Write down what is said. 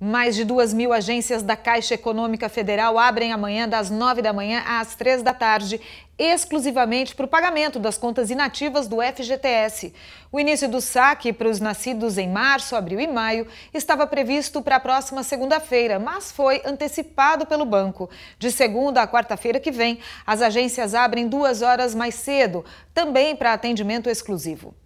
Mais de duas mil agências da Caixa Econômica Federal abrem amanhã, das 9 da manhã às 3 da tarde, exclusivamente para o pagamento das contas inativas do FGTS. O início do saque para os nascidos em março, abril e maio estava previsto para a próxima segunda-feira, mas foi antecipado pelo banco. De segunda a quarta-feira que vem, as agências abrem duas horas mais cedo, também para atendimento exclusivo.